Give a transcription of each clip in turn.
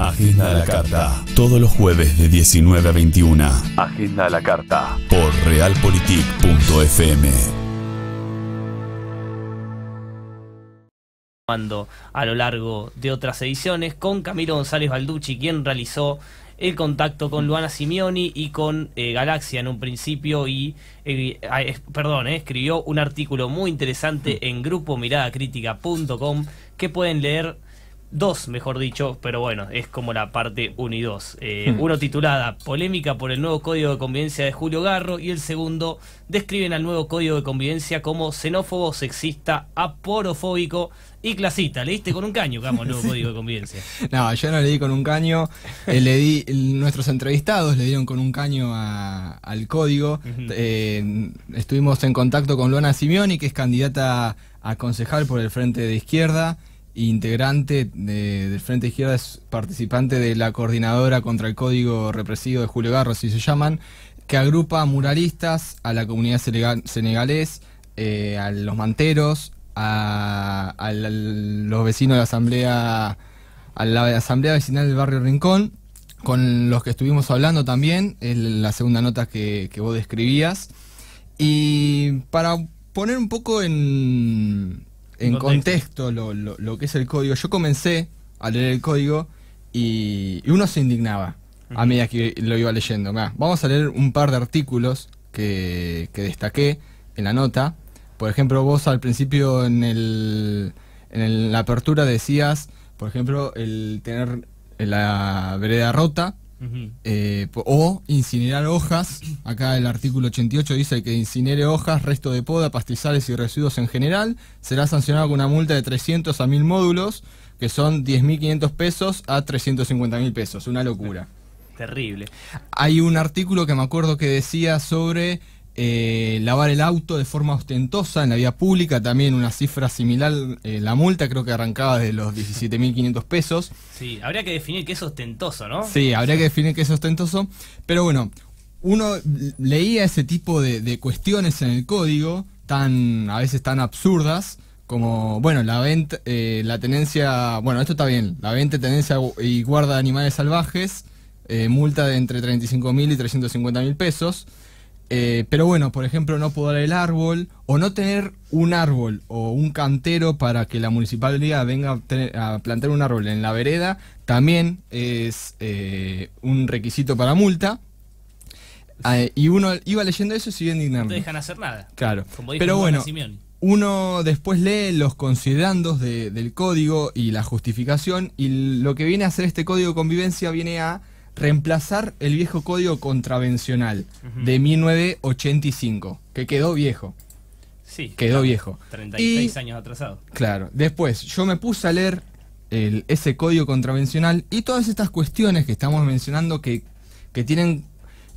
Agenda de la Carta. Todos los jueves de 19 a 21. Agenda de la Carta. Por realpolitik.fm. A lo largo de otras ediciones, con Camilo González Balducci, quien realizó el contacto con Luana Simeoni y con eh, Galaxia en un principio y eh, perdón, eh, escribió un artículo muy interesante en Grupo grupomiradacrítica.com que pueden leer Dos, mejor dicho, pero bueno, es como la parte 1 y 2. Eh, hmm. Uno titulada Polémica por el nuevo código de convivencia de Julio Garro y el segundo describen al nuevo código de convivencia como xenófobo, sexista, aporofóbico y clasista. Le diste con un caño, vamos el nuevo código de convivencia. No, yo no le di con un caño. Eh, le di, nuestros entrevistados le dieron con un caño al código. Eh, estuvimos en contacto con Luana Simeoni que es candidata a concejal por el Frente de Izquierda integrante del Frente Izquierda, es participante de la coordinadora contra el código represivo de Julio Garro, si se llaman, que agrupa muralistas, a la comunidad senegalés, eh, a los manteros, a, los vecinos de la asamblea, a la asamblea vecinal del barrio Rincón, con los que estuvimos hablando también, es la segunda nota que vos describías. Y para poner un poco en, en contexto lo, lo, que es el código, yo comencé a leer el código y, uno se indignaba a medida que lo iba leyendo. vamos a leer un par de artículos que, que, destaqué en la nota. Por ejemplo, vos al principio en, el, en la apertura decías, por ejemplo, el tener la vereda rota eh, o incinerar hojas. Acá el artículo 88 dice que incinere hojas, resto de poda, pastizales y residuos en general. Será sancionado con una multa de 300 a 1000 módulos, que son 10.500 pesos a 350.000 pesos. Una locura. Terrible. Hay un artículo que me acuerdo que decía sobre eh, lavar el auto de forma ostentosa en la vía pública, también una cifra similar, eh, la multa creo que arrancaba de los 17.500 pesos. Sí, habría que definir que es ostentoso, ¿no? Sí, habría que definir qué es ostentoso, pero bueno, uno leía ese tipo de, cuestiones en el código, tan a veces tan absurdas, como, bueno, la venta, eh, la tenencia, bueno, esto está bien, la venta, tenencia y guarda de animales salvajes, multa de entre 35.000 y 350.000 pesos. Eh, pero bueno, por ejemplo, no podar el árbol o no tener un árbol o un cantero para que la municipalidad venga a, plantar un árbol en la vereda también es eh, un requisito para multa. Ah, y uno iba leyendo eso y sigue indignando. No te dejan hacer nada. Claro. pero bueno, uno después lee los considerandos del código y la justificación y lo que viene a hacer este código de convivencia viene a reemplazar el viejo código contravencional de 1985, que quedó viejo. Sí. Quedó viejo. 36 años atrasado. Claro. Después, yo me puse a leer el, ese código contravencional y todas estas cuestiones que estamos mencionando que, que, tienen,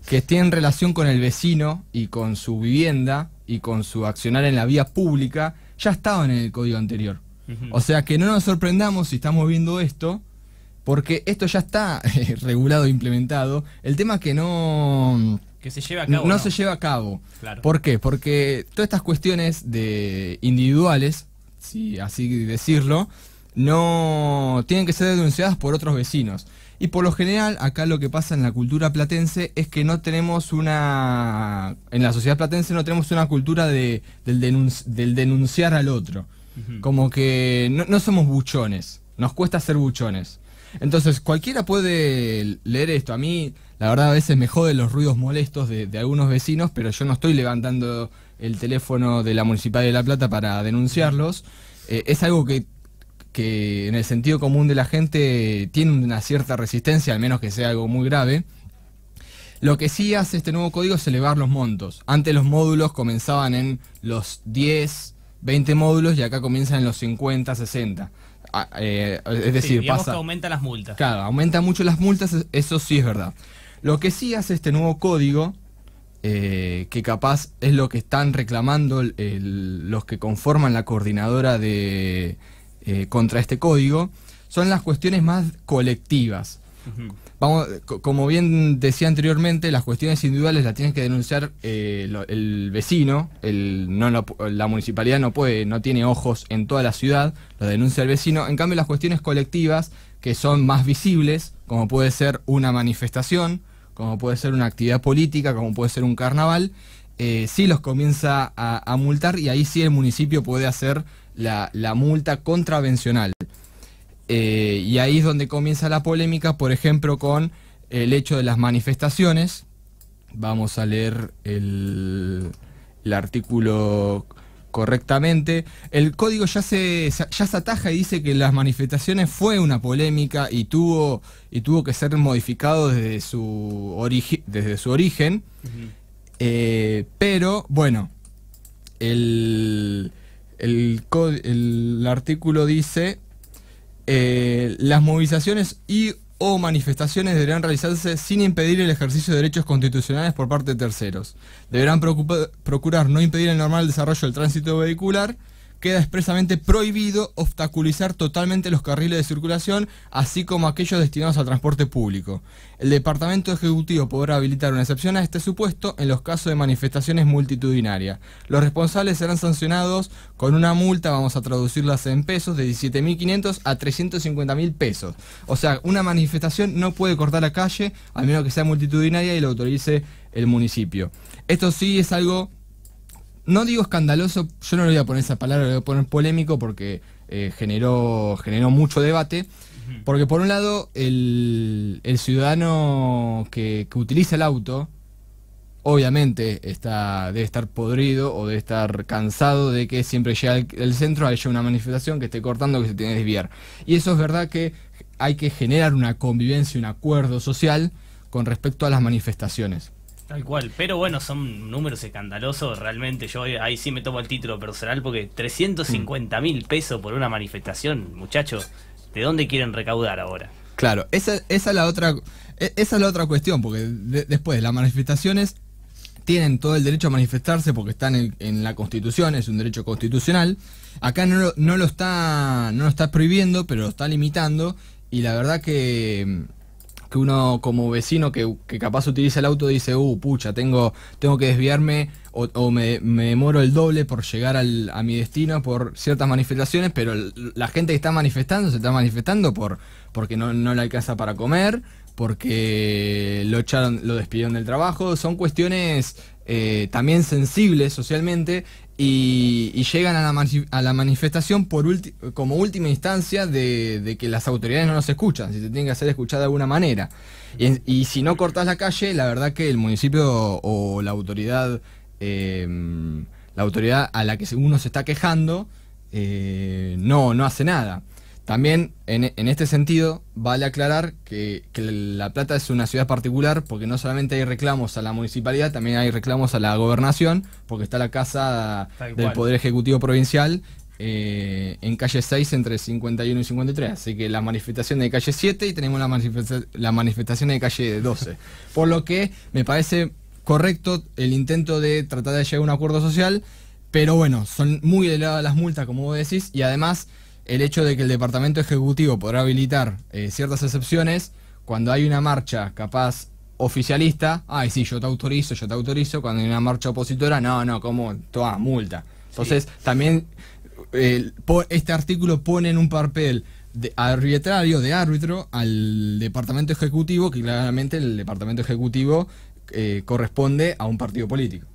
que relación con el vecino y con su vivienda y con su accionar en la vía pública, ya estaban en el código anterior. O sea que no nos sorprendamos si estamos viendo esto porque esto ya está regulado e implementado. El tema que no... se lleva a cabo. No, se lleva a cabo. ¿Por qué? Porque todas estas cuestiones de individuales, si así decirlo, no tienen que ser denunciadas por otros vecinos. Y por lo general, acá lo que pasa en la cultura platense es que no tenemos una. En la sociedad platense no tenemos una cultura del, del denunciar al otro. Como que no somos buchones. Nos cuesta ser buchones. Entonces, cualquiera puede leer esto. A mí, la verdad, a veces me jode los ruidos molestos de, algunos vecinos, pero yo no estoy levantando el teléfono de la Municipalidad de La Plata para denunciarlos. Eh, es algo que, que en el sentido común de la gente tiene una cierta resistencia, al menos que sea algo muy grave. Lo que sí hace este nuevo código es elevar los montos. Antes los módulos comenzaban en los 10, 20 módulos y acá comienzan los 50, 60. Ah, eh, es decir, sí, aumenta las multas. Claro, aumenta mucho las multas, e-, eso sí es verdad. Lo que sí hace este nuevo código, eh, que capaz es lo que están reclamando los que conforman la coordinadora de eh, contra este código, son las cuestiones más colectivas. Vamos, eh, como bien decía anteriormente, las cuestiones individuales las tiene que denunciar eh, el vecino, no, la, municipalidad no puede, no tiene ojos en toda la ciudad, lo denuncia el vecino. En cambio, las cuestiones colectivas, que son más visibles, como puede ser una manifestación, como puede ser una actividad política, como puede ser un carnaval, eh, sí los comienza a, multar y ahí sí el municipio puede hacer la, la multa contravencional. Eh, y ahí es donde comienza la polémica, por ejemplo, con el hecho de las manifestaciones. Vamos a leer el, artículo correctamente. El código ya se, se ataja y dice que las manifestaciones fue una polémica y tuvo, y tuvo que ser modificado desde su, desde su origen. Eh, pero, bueno, el artículo dice eh, las movilizaciones y o manifestaciones deberán realizarse sin impedir el ejercicio de derechos constitucionales por parte de terceros. Deberán procurar no impedir el normal desarrollo del tránsito vehicular queda expresamente prohibido obstaculizar totalmente los carriles de circulación, así como aquellos destinados al transporte público. El Departamento Ejecutivo podrá habilitar una excepción a este supuesto en los casos de manifestaciones multitudinarias. Los responsables serán sancionados con una multa, vamos a traducirlas en pesos, de 17.500 a 350.000 pesos. O sea, una manifestación no puede cortar la calle, a menos que sea multitudinaria y lo autorice el municipio. Esto sí es algo no digo escandaloso, yo no le voy a poner esa palabra, le voy a poner polémico porque eh, generó, generó mucho debate. Porque por un lado, el, ciudadano que, utiliza el auto, obviamente está, debe estar podrido o debe estar cansado de que siempre llega el centro, haya una manifestación que esté cortando, que se tiene que desviar. Y eso es verdad que hay que generar una convivencia, un acuerdo social con respecto a las manifestaciones. Tal cual, pero bueno, son números escandalosos, realmente yo eh, ahí sí me tomo el título personal porque 350 mil pesos por una manifestación, muchachos, ¿de dónde quieren recaudar ahora? Claro, esa, es, la otra, e, esa es la otra cuestión, porque después las manifestaciones tienen todo el derecho a manifestarse porque están en, la Constitución, es un derecho constitucional. Acá no no lo, está, no lo está prohibiendo, pero lo está limitando y la verdad que que uno como vecino que, capaz utiliza el auto dice, uh, pucha, tengo, tengo que desviarme o, me, demoro el doble por llegar a mi destino por ciertas manifestaciones, pero la gente que está manifestando se está manifestando por, porque no, no le alcanza para comer porque lo despidieron del trabajo. Son cuestiones eh, también sensibles socialmente y, llegan a la, manifestación como última instancia de, que las autoridades no nos escuchan, si se tienen que hacer escuchar de alguna manera. Y, si no cortás la calle, la verdad que el municipio o la autoridad, em, la autoridad a la que uno se está quejando, eh, no, no hace nada. También en, este sentido vale aclarar que, La Plata es una ciudad particular porque no solamente hay reclamos a la municipalidad, también hay reclamos a la gobernación porque está la Casa del Poder Ejecutivo Provincial eh, en calle 6 entre 51 y 53. Así que la manifestación de calle 7 y tenemos la, la manifestación de calle 12. Por lo que me parece correcto el intento de tratar de llegar a un acuerdo social, pero bueno, son muy elevadas las multas como vos decís y además el hecho de que el Departamento Ejecutivo podrá habilitar eh, ciertas excepciones cuando hay una marcha capaz oficialista, ay sí, yo te autorizo, yo te autorizo, cuando hay una marcha opositora, no, no, como toda multa. Entonces, también este artículo pone en un papel de arbitrario, de árbitro, al departamento ejecutivo, que claramente el departamento ejecutivo eh, corresponde a un partido político.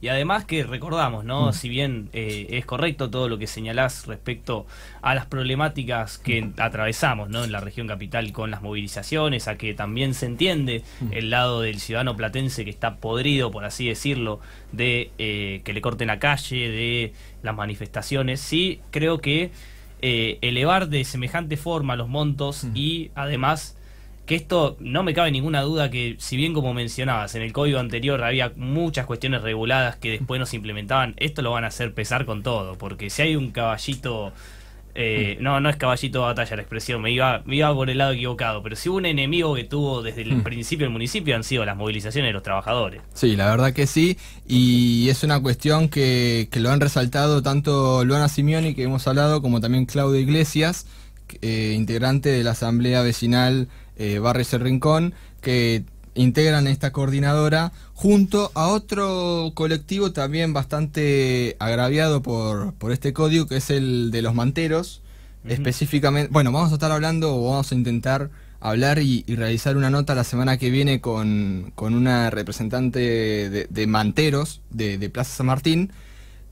Y además que recordamos, ¿no? Mm. Si bien eh, es correcto todo lo que señalás respecto a las problemáticas que atravesamos, ¿no? En la región capital con las movilizaciones, a que también se entiende mm. el lado del ciudadano platense que está podrido, por así decirlo, de eh, que le corten la calle, de las manifestaciones. Sí, creo que elevar de semejante forma los montos mm. y además que esto no me cabe ninguna duda que si bien como mencionabas en el código anterior había muchas cuestiones reguladas que después no se implementaban, esto lo van a hacer pesar con todo, porque si hay un caballito... Eh, mm. no, no es caballito de batalla la expresión, me iba, iba por el lado equivocado, pero si hubo un enemigo que tuvo desde el mm. principio el municipio han sido las movilizaciones de los trabajadores. Sí, la verdad que sí, y es una cuestión que, lo han resaltado tanto Luana Simeoni, que hemos hablado, como también Claudio Iglesias, eh, integrante de la Asamblea Vecinal eh, Barrios El Rincón, que integran esta coordinadora junto a otro colectivo también bastante agraviado por, este código, que es el de los manteros. Específicamente, bueno, vamos a estar hablando o vamos a intentar hablar y, realizar una nota la semana que viene con, una representante de, manteros de, Plaza San Martín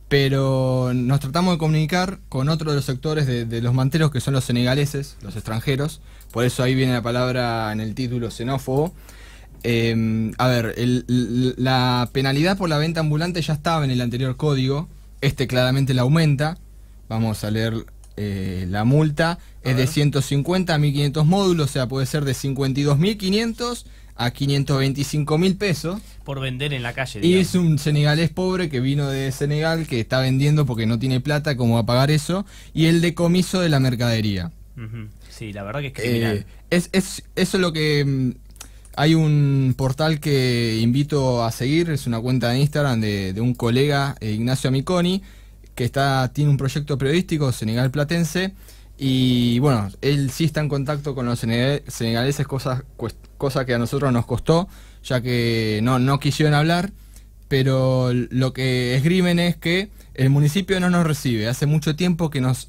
pero nos tratamos de comunicar con otro de los sectores de, los manteros que son los senegaleses, los extranjeros, por eso ahí viene la palabra en el título xenófobo. Em, a ver, la penalidad por la venta ambulante ya estaba en el anterior código, este claramente la aumenta, vamos a leer eh, la multa, es de 150 a 1500 módulos, o sea, puede ser de 52.500 a 525 mil pesos. Por vender en la calle. Y es un senegalés pobre que vino de Senegal, que está vendiendo porque no tiene plata, como va a pagar eso? Y el decomiso de la mercadería. Sí, la verdad que es eh, criminal. es, eso es lo que... Mm, hay un portal que invito a seguir, es una cuenta de Instagram de, un colega, eh, Ignacio Amiconi, que está, tiene un proyecto periodístico, Senegal Platense, y bueno, él sí está en contacto con los senegaleses, cosas, cosa que a nosotros nos costó, ya que no, no quisieron hablar, pero lo que esgrimen es que el municipio no nos recibe. Hace mucho tiempo que nos,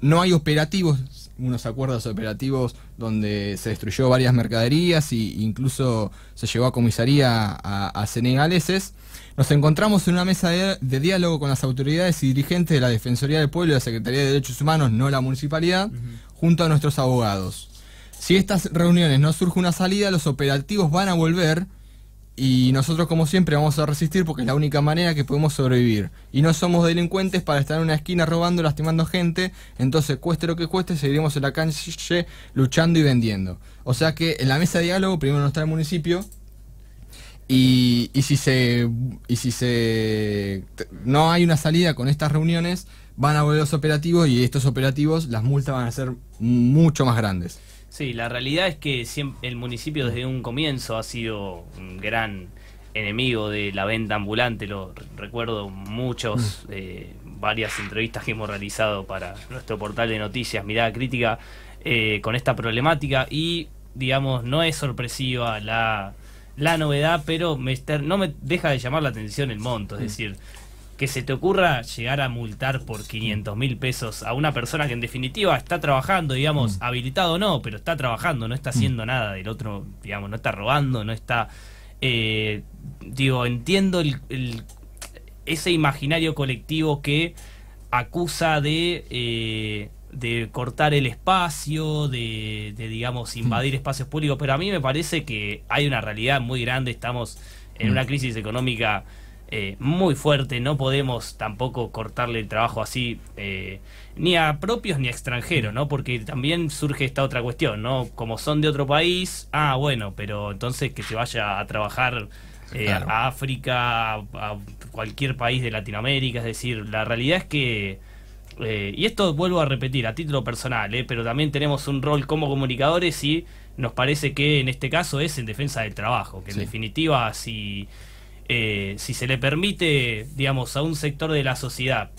no hay operativos, unos acuerdos operativos donde se destruyó varias mercaderías e incluso se llevó a comisaría a, senegaleses. Nos encontramos en una mesa de, diálogo con las autoridades y dirigentes de la Defensoría del Pueblo y la Secretaría de Derechos Humanos, no la municipalidad, junto a nuestros abogados. Si estas reuniones no surge una salida, los operativos van a volver y nosotros como siempre vamos a resistir porque es la única manera que podemos sobrevivir. Y no somos delincuentes para estar en una esquina robando, lastimando gente, entonces cueste lo que cueste, seguiremos en la calle luchando y vendiendo. O sea que en la mesa de diálogo primero no está el municipio, y, si y si se no hay una salida con estas reuniones van a volver los operativos y estos operativos las multas van a ser mucho más grandes Sí, la realidad es que el municipio desde un comienzo ha sido un gran enemigo de la venta ambulante. Lo recuerdo muchos, mm. eh, varias entrevistas que hemos realizado para nuestro portal de noticias Mirada Crítica eh, con esta problemática y, digamos, no es sorpresiva la, la novedad, pero me, no me deja de llamar la atención el monto, es mm. decir, que se te ocurra llegar a multar por 500 mil pesos a una persona que en definitiva está trabajando, digamos, mm. habilitado o no, pero está trabajando, no está mm. haciendo nada del otro, digamos, no está robando, no está... Eh, digo, entiendo el, ese imaginario colectivo que acusa de... Eh, de cortar el espacio, de, digamos, invadir mm. espacios públicos, pero a mí me parece que hay una realidad muy grande, estamos en una crisis económica eh, muy fuerte, no podemos tampoco cortarle el trabajo así eh, ni a propios ni a extranjeros, ¿no? Porque también surge esta otra cuestión, ¿no? Como son de otro país, ah, bueno, pero entonces que se vaya a trabajar eh, a África, a, cualquier país de Latinoamérica, es decir, la realidad es que... y esto vuelvo a repetir a título personal, eh pero también tenemos un rol como comunicadores y nos parece que en este caso es en defensa del trabajo, que en definitiva si eh, si se le permite, digamos, a un sector de la sociedad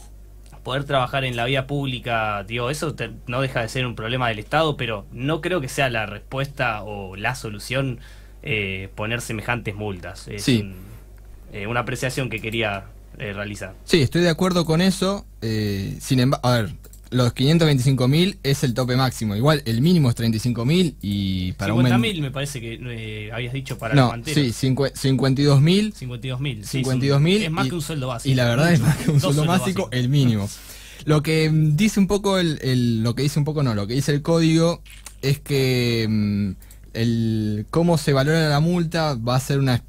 poder trabajar en la vía pública, digo, eso no deja de ser un problema del Estado, pero no creo que sea la respuesta o la solución eh, poner semejantes multas. Es eh, una apreciación que quería realizar. Sí, estoy de acuerdo con eso. sin embargo, a ver, los 525.000 es el tope máximo. Igual el mínimo es 35.000 y para 50.000 me parece que eh, habías dicho para no, los Sí, 52.000. 52.000. 52.000 52 es, más que un sueldo básico. Y la verdad es más que un sueldo básico, el mínimo. Lo que mm, dice un poco el, lo que dice un poco no, lo que dice el código es que mm, el cómo se valora la multa va a ser una,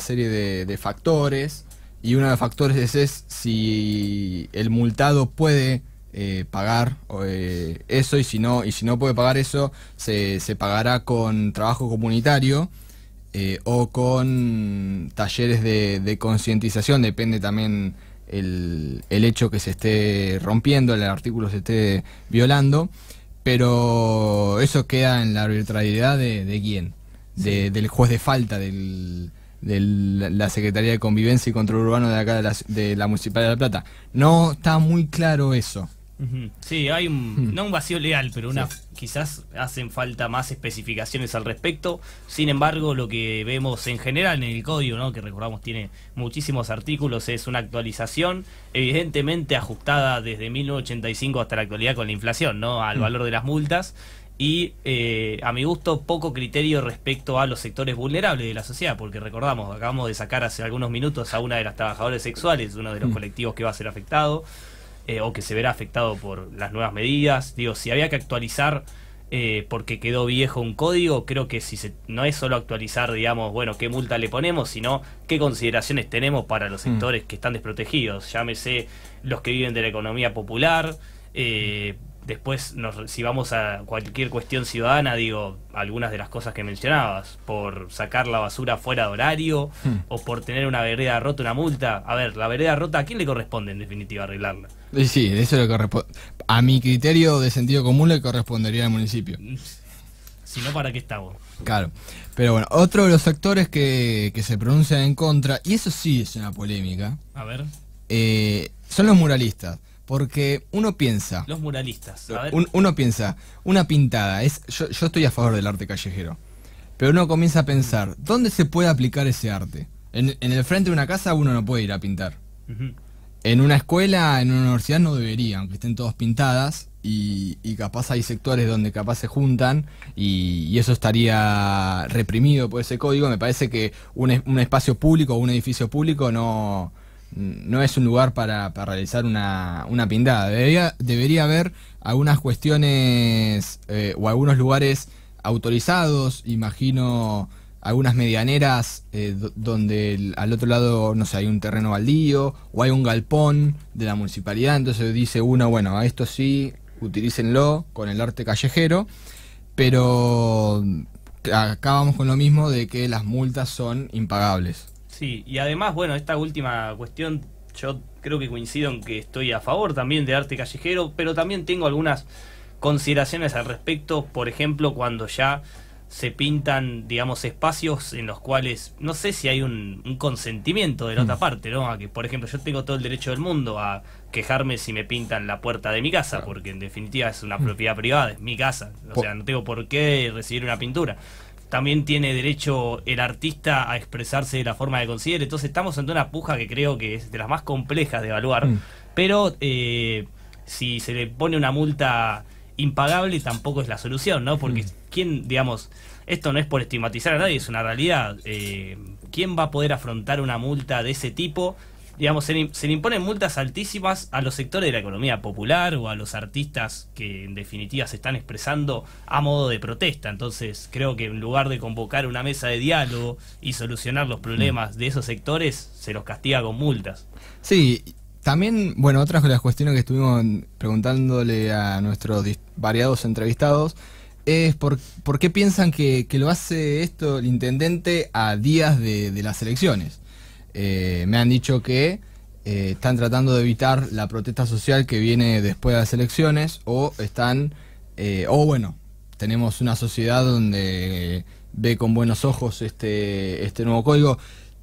serie de, factores y uno de los factores es si el multado puede eh, pagar eh, eso y si no y si no puede pagar eso se, se pagará con trabajo comunitario eh, o con talleres de, concientización depende también el, el, hecho que se esté rompiendo el artículo se esté violando pero eso queda en la arbitrariedad de, quién del juez de falta del de la Secretaría de Convivencia y Control Urbano de acá de la, de la Municipalidad de La Plata. No está muy claro eso. Sí, hay no un vacío legal, pero una, quizás hacen falta más especificaciones al respecto. Sin embargo, lo que vemos en general en el código, ¿no? que recordamos tiene muchísimos artículos, es una actualización evidentemente ajustada desde 1985 hasta la actualidad con la inflación, ¿no? al mm. valor de las multas y eh, a mi gusto poco criterio respecto a los sectores vulnerables de la sociedad, porque recordamos, acabamos de sacar hace algunos minutos a una de las trabajadoras sexuales, uno de los mm. colectivos que va a ser afectado. Eh, o que se verá afectado por las nuevas medidas. Digo, si había que actualizar eh, porque quedó viejo un código, creo que si se, no es solo actualizar, digamos, bueno, qué multa le ponemos, sino qué consideraciones tenemos para los mm. sectores que están desprotegidos, llámese los que viven de la economía popular. Eh, después nos, si vamos a cualquier cuestión ciudadana, digo, algunas de las cosas que mencionabas, por sacar la basura fuera de horario hmm. o por tener una vereda rota, una multa. A ver, la vereda rota, ¿a quién le corresponde en definitiva arreglarla? sí, eso le A mi criterio de sentido común le correspondería al municipio. Si no, ¿para qué estamos? Claro. Pero bueno, otro de los factores que, se pronuncian en contra, y eso sí es una polémica. A ver. Eh, son los muralistas. Porque uno piensa. Los muralistas. uno piensa, una pintada. Es, yo, estoy a favor del arte callejero. Pero uno comienza a pensar, ¿dónde se puede aplicar ese arte? En, el frente de una casa uno no puede ir a pintar. En una escuela, en una universidad no debería, aunque estén todas pintadas. Y, capaz hay sectores donde capaz se juntan y, eso estaría reprimido por ese código. Me parece que un, un espacio público o un edificio público no, no es un lugar para, realizar una, una pintada. Debería, haber algunas cuestiones eh, o algunos lugares autorizados, imagino algunas medianeras eh, donde al otro lado, no sé, hay un terreno baldío o hay un galpón de la municipalidad, entonces dice uno, bueno, a esto sí, utilícenlo con el arte callejero, pero acabamos con lo mismo de que las multas son impagables. Sí, y además, bueno, esta última cuestión, yo creo que coincido en que estoy a favor también de arte callejero, pero también tengo algunas consideraciones al respecto, por ejemplo, cuando ya se pintan, digamos, espacios en los cuales no sé si hay un, consentimiento de la otra mm. parte, ¿no? A que, por ejemplo, yo tengo todo el derecho del mundo a quejarme si me pintan la puerta de mi casa, porque en definitiva es una mm. propiedad privada, es mi casa, o sea, no tengo por qué recibir una pintura también tiene derecho el artista a expresarse de la forma que considere. Entonces estamos ante una puja que creo que es de las más complejas de evaluar, mm. pero eh, si se le pone una multa impagable tampoco es la solución, ¿no? Porque mm. quién, digamos, esto no es por estigmatizar a nadie, es una realidad. Eh, ¿Quién va a poder afrontar una multa de ese tipo? digamos, se, le imponen multas altísimas a los sectores de la economía popular o a los artistas que en definitiva se están expresando a modo de protesta. Entonces creo que en lugar de convocar una mesa de diálogo y solucionar los problemas de esos sectores, se los castiga con multas. Sí, también, bueno, otra de las cuestiones que estuvimos preguntándole a nuestros variados entrevistados es por, qué piensan que, que, lo hace esto el intendente a días de, de las elecciones. Eh, me han dicho que eh, están tratando de evitar la protesta social que viene después de las elecciones o están, eh, o bueno, tenemos una sociedad donde ve con buenos ojos este, este nuevo código.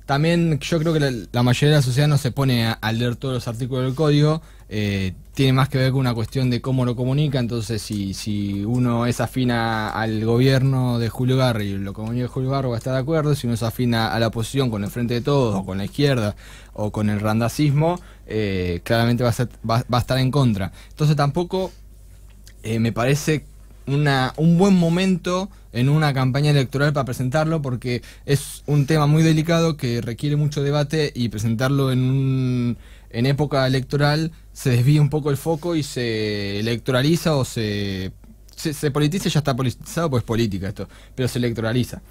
También yo creo que la, mayoría de la sociedad no se pone a, leer todos los artículos del código. Eh, tiene más que ver con una cuestión de cómo lo comunica. Entonces, si, uno es afina al gobierno de Julio Garro y lo comunica Julio Garro, va a estar de acuerdo. Si uno es afina a la oposición con el frente de todos, o con la izquierda, o con el randacismo, eh, claramente va a, va, a estar en contra. Entonces, tampoco eh, me parece que un buen momento en una campaña electoral para presentarlo porque es un tema muy delicado que requiere mucho debate y presentarlo en, en época electoral se desvía un poco el foco y se electoraliza o se se, politiza y ya está politizado, pues política esto, pero se electoraliza.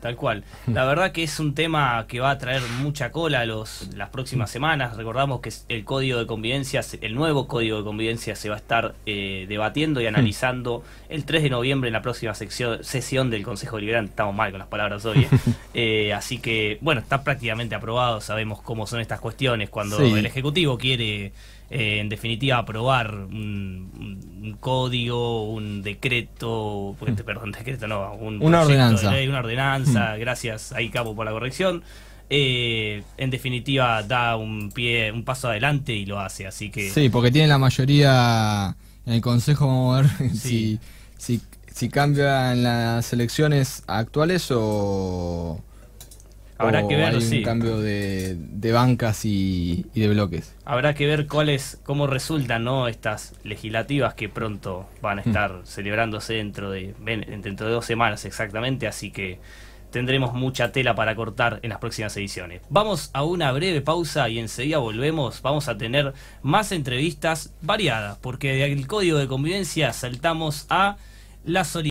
Tal cual. La verdad que es un tema que va a traer mucha cola los, las próximas semanas. Recordamos que el código de convivencia, el nuevo código de convivencia se va a estar eh, debatiendo y hmm. analizando el 3 de noviembre en la próxima sesión del Consejo Liberal. Estamos mal con las palabras hoy. ¿eh? Eh, así que, bueno, está prácticamente aprobado. Sabemos cómo son estas cuestiones cuando el Ejecutivo quiere eh, en definitiva aprobar un, código, un decreto, mm. perdón, decreto no, un una ordenanza. De una ordenanza, mm. gracias ahí cabo por la corrección. Eh, en definitiva da un pie, un paso adelante y lo hace, así que... Sí, porque tiene la mayoría en el Consejo, vamos a ver si, si, si cambian las elecciones actuales o... Habrá que ver, hay un cambio de, bancas y, de bloques. Habrá que ver cómo resultan ¿no? estas legislativas que pronto van a mm. estar celebrándose dentro de, dentro de dos semanas exactamente, así que tendremos mucha tela para cortar en las próximas ediciones. Vamos a una breve pausa y enseguida volvemos. Vamos a tener más entrevistas variadas, porque del código de convivencia saltamos a la orientaciones.